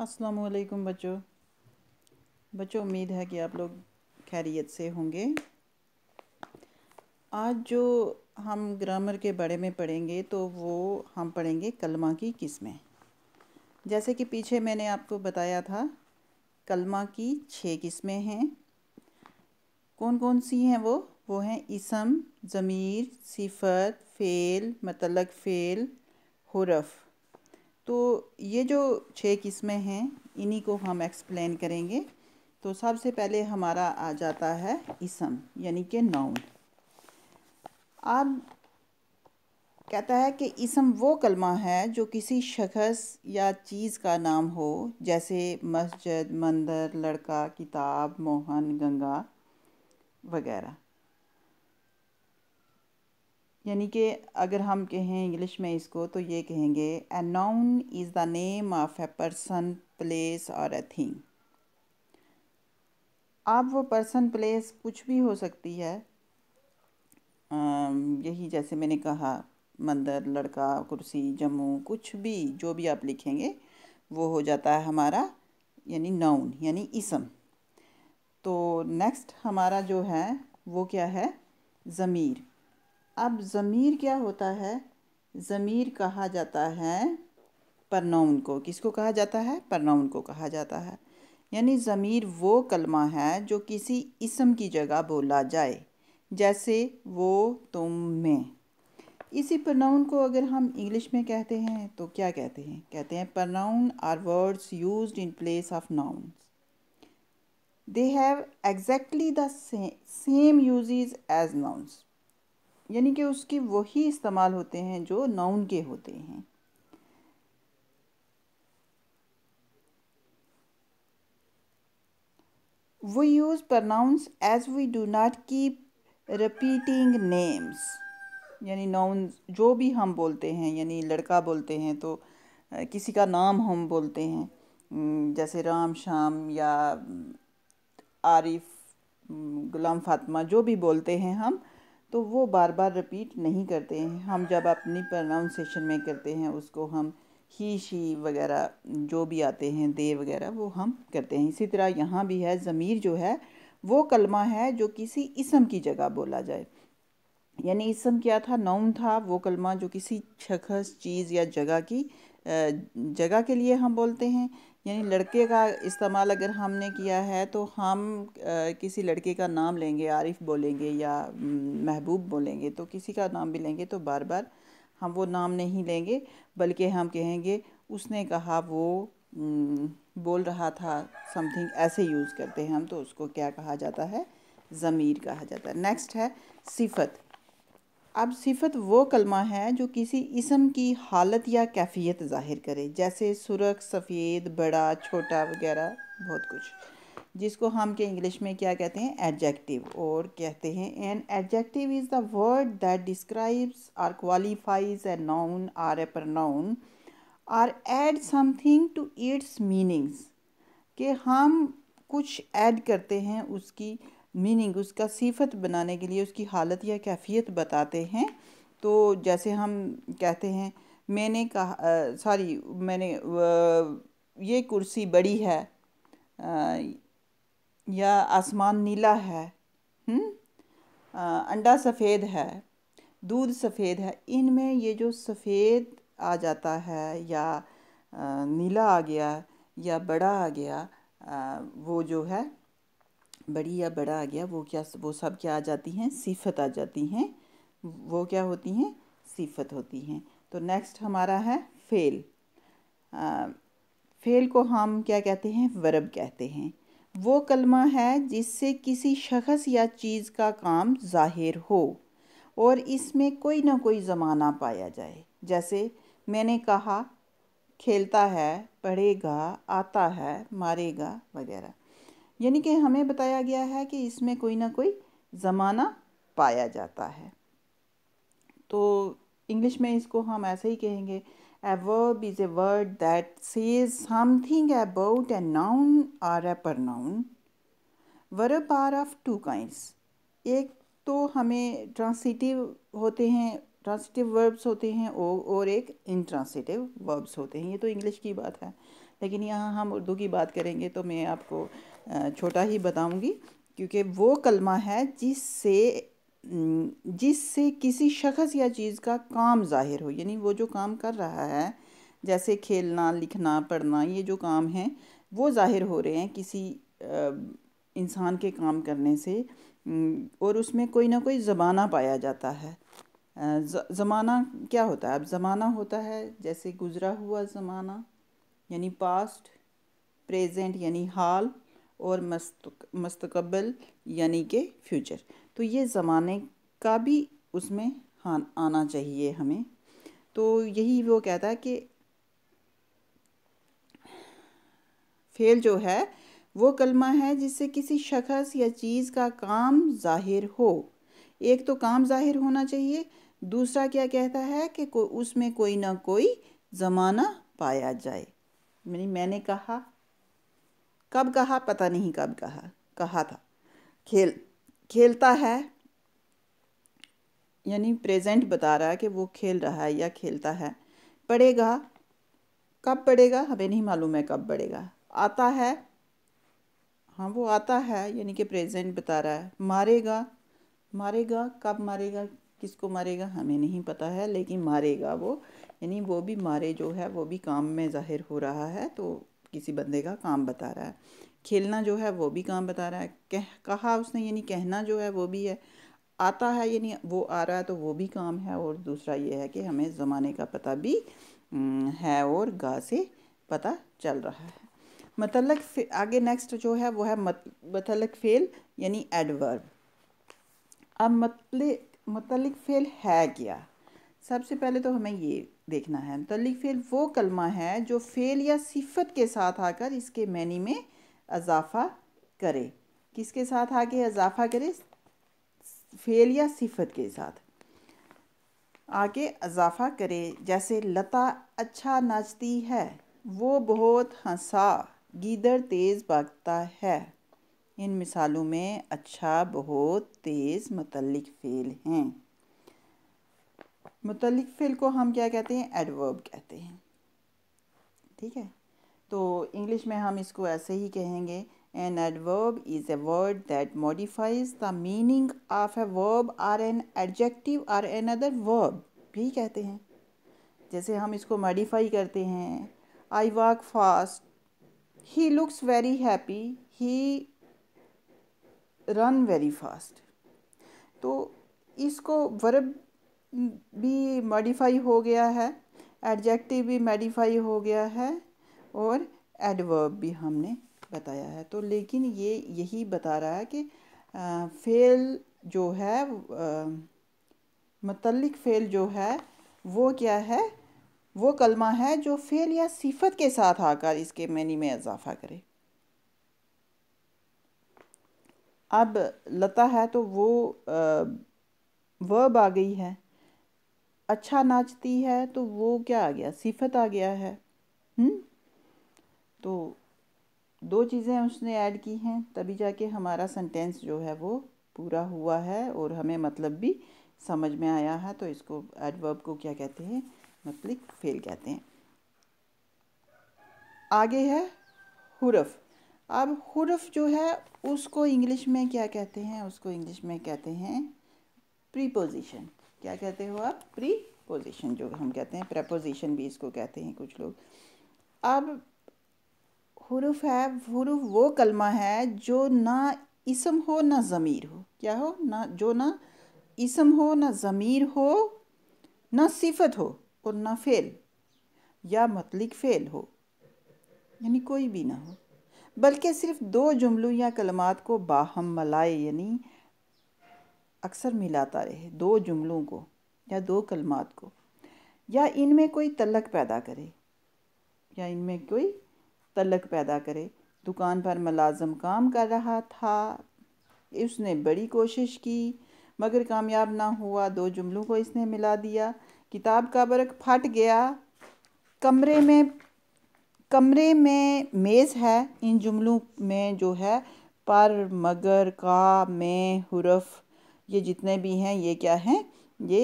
अस्सलाम बच्चों बच्चों उम्मीद है कि आप लोग खैरियत से होंगे आज जो हम ग्रामर के बारे में पढ़ेंगे तो वो हम पढ़ेंगे कलमा की किस्में जैसे कि पीछे मैंने आपको बताया था कलमा की छः किस्में हैं कौन कौन सी हैं वो वो हैं इसम ज़मीर सिफत फ़ेल मतलब फ़ेल हरफ़ तो ये जो छः किस्में हैं इन्हीं को हम एक्सप्लेन करेंगे तो सबसे पहले हमारा आ जाता है इसम यानी कि नाउन अब कहता है कि इसम वो कलमा है जो किसी शख्स या चीज़ का नाम हो जैसे मस्जिद मंदिर लड़का किताब मोहन गंगा वगैरह यानी कि अगर हम कहें इंग्लिश में इसको तो ये कहेंगे a noun is the name of a person place और ए थिंग अब वो पर्सन प्लेस कुछ भी हो सकती है यही जैसे मैंने कहा मंदिर लड़का कुर्सी जम्मू कुछ भी जो भी आप लिखेंगे वो हो जाता है हमारा यानी नाउन यानी इसम तो नेक्स्ट हमारा जो है वो क्या है ज़मीर अब ज़मीर क्या होता है ज़मीर कहा जाता है परनाउन को किसको कहा जाता है परनाउन को कहा जाता है यानी ज़मीर वो कलमा है जो किसी इसम की जगह बोला जाए जैसे वो तुम में इसी प्रनाउन को अगर हम इंग्लिश में कहते हैं तो क्या कहते हैं कहते हैं pronoun are words used in place of noun they have exactly the same use as nouns यानी कि उसके वही इस्तेमाल होते हैं जो नाउन के होते हैं we use pronouns as we do not keep repeating names यानी नाउन जो भी हम बोलते हैं यानी लड़का बोलते हैं तो किसी का नाम हम बोलते हैं जैसे राम शाम या आरिफ गुलाम फातमा जो भी बोलते हैं हम तो वो बार बार रिपीट नहीं करते हैं हम जब अपनी प्रोनाउंसिएशन में करते हैं उसको हम ही शी वगैरह जो भी आते हैं दे वगैरह वो हम करते हैं इसी तरह यहाँ भी है ज़मीर जो है वो कलमा है जो किसी इसम की जगह बोला जाए यानी इसम क्या था नाउन था वो कलमा जो किसी शखस चीज़ या जगह की जगह के लिए हम बोलते हैं यानी लड़के का इस्तेमाल अगर हमने किया है तो हम किसी लड़के का नाम लेंगे आरिफ बोलेंगे या महबूब बोलेंगे तो किसी का नाम भी लेंगे तो बार बार हम वो नाम नहीं लेंगे बल्कि हम कहेंगे उसने कहा वो बोल रहा था समथिंग ऐसे यूज़ करते हैं हम तो उसको क्या कहा जाता है ज़मीर कहा जाता है नेक्स्ट है सिफत अब सिफत वो कलमा है जो किसी इसम की हालत या कैफियत ज़ाहिर करे जैसे सुरख सफ़ेद बड़ा छोटा वगैरह बहुत कुछ जिसको हम के इंग्लिश में क्या कहते हैं एडजेक्टिव और कहते हैं an adjective is the word that describes or qualifies a noun or a pronoun or add something to its meanings कि हम कुछ ऐड करते हैं उसकी मीनिंग उसका सिफत बनाने के लिए उसकी हालत या कैफियत बताते हैं तो जैसे हम कहते हैं मैंने कहा सॉरी मैंने ये कुर्सी बड़ी है आ, या आसमान नीला है हम्म, अंडा सफ़ेद है दूध सफ़ेद है इनमें ये जो सफ़ेद आ जाता है या आ, नीला आ गया या बड़ा आ गया आ, वो जो है बड़ी या बड़ा आ गया वो क्या वो सब क्या आ जाती हैं सिफत आ जाती हैं वो क्या होती हैं सिफत होती हैं तो नेक्स्ट हमारा है फेल आ, फेल को हम क्या कहते हैं वर्ब कहते हैं वो कलमा है जिससे किसी शख्स या चीज़ का काम जाहिर हो और इसमें कोई ना कोई ज़माना पाया जाए जैसे मैंने कहा खेलता है पढ़ेगा आता है मारेगा वगैरह यानी कि हमें बताया गया है कि इसमें कोई ना कोई ज़माना पाया जाता है तो इंग्लिश में इसको हम ऐसे ही कहेंगे verb is a word that says something about a noun or a pronoun verb are of two kinds एक तो हमें ट्रांसिटिव होते हैं ट्रांसिटिव वर्ब्स होते हैं और एक इंट्रांसिटिव वर्ब्स होते हैं ये तो इंग्लिश की बात है लेकिन यहाँ हम उर्दू की बात करेंगे तो मैं आपको छोटा ही बताऊँगी क्योंकि वो कलमा है जिससे जिससे किसी शख्स या चीज़ का काम ज़ाहिर हो यानी वो जो काम कर रहा है जैसे खेलना लिखना पढ़ना ये जो काम हैं वो ज़ाहिर हो रहे हैं किसी इंसान के काम करने से और उसमें कोई ना कोई ज़माना पाया जाता है ज़माना क्या होता है अब ज़माना होता है जैसे गुज़रा हुआ ज़माना यानी पास्ट प्रेजेंट यानी हाल और मस्तकबल यानी के फ्यूचर तो ये ज़माने का भी उसमें हाँ आना चाहिए हमें तो यही वो कहता है कि फेल जो है वो कलमा है जिससे किसी शख्स या चीज़ का काम ज़ाहिर हो एक तो काम ज़ाहिर होना चाहिए दूसरा क्या कहता है कि को उसमें कोई ना कोई ज़माना पाया जाए मैंने मैंने कहा कब कहा पता नहीं कब कहा कहा था खेल खेलता है यानी प्रेजेंट बता रहा है कि वो खेल रहा है या खेलता है पढ़ेगा कब पढ़ेगा हमें नहीं मालूम है कब पढ़ेगा आता है हाँ वो आता है यानी कि प्रेजेंट बता रहा है मारेगा मारेगा कब मारेगा किसको मारेगा हमें नहीं पता है लेकिन मारेगा वो यानी वो भी मारे जो है वो भी काम में ज़ाहिर हो रहा है तो किसी बंदे का काम बता रहा है खेलना जो है वो भी काम बता रहा है कह कहा उसने यानी कहना जो है वो भी है आता है यानी वो आ रहा है तो वो भी काम है और दूसरा ये है कि हमें ज़माने का पता भी है और गा से पता चल रहा है मतलक आगे नेक्स्ट जो है वो है मत मतलक फेल यानी एडवर्ब अब मतलब मतलक फेल है क्या सबसे पहले तो हमें ये देखना है मतलब तो फ़ेल वो कलमा है जो फ़ेल या सिफत के साथ आकर इसके मैनी में अजाफा करे किसके साथ आके अजाफा करे फ़ेल या सिफत के साथ आके अजाफा करे जैसे लता अच्छा नाचती है वो बहुत हंसा गीदर तेज़ भागता है इन मिसालों में अच्छा बहुत तेज़ मतलब फ़ेल हैं मुतलक फ़िल को हम क्या कहते हैं एडवर्ब कहते हैं ठीक है तो इंग्लिश में हम इसको ऐसे ही कहेंगे an adverb is a word that modifies the meaning of a verb or an adjective or an other verb भी कहते हैं जैसे हम इसको मॉडिफाई करते हैं I walk fast he looks very happy he run very fast तो इसको वर्ब भी मॉडिफाई हो गया है एडजेक्टिव भी मॉडिफाई हो गया है और एडवर्ब भी हमने बताया है तो लेकिन ये यही बता रहा है कि फेल जो है मतलब फेल जो है वो क्या है वो कलमा है जो फेल या सिफत के साथ आकर इसके मैनी में इजाफा करे अब लता है तो वो वर्ब आ गई है अच्छा नाचती है तो वो क्या आ गया सिफत आ गया है हुँ? हम्म? तो दो चीज़ें उसने ऐड की हैं तभी जाके हमारा सेंटेंस जो है वो पूरा हुआ है और हमें मतलब भी समझ में आया है तो इसको एडवर्ब को क्या कहते हैं मतलब फेल कहते हैं आगे है हुरफ अब हुरफ जो है उसको इंग्लिश में क्या कहते हैं उसको इंग्लिश में कहते हैं प्रीपोजिशन क्या कहते हो आप प्री पोजिशन जो हम कहते हैं प्रपोजिशन भी इसको कहते हैं कुछ लोग अब हरूफ है हरूफ वो कलमा है जो ना इसम हो ना ज़मीर हो क्या हो ना जो ना इसम हो ना ज़मीर हो ना सिफत हो और ना फेल या मतलिक फेल हो यानी कोई भी ना हो बल्कि सिर्फ दो जुमलों या कलमात को बाहम मलाए यानी अक्सर मिलाता रहे दो जुमलों को या दो कलमात को या इनमें कोई तलक पैदा करे या इनमें कोई तलक पैदा करे दुकान पर मुलाजम काम कर रहा था उसने बड़ी कोशिश की मगर कामयाब ना हुआ दो जुमलों को इसने मिला दिया किताब का बर्क फट गया कमरे में कमरे में मेज़ है इन जुमलों में जो है पर मगर का में हुरफ ये जितने भी हैं ये क्या हैं ये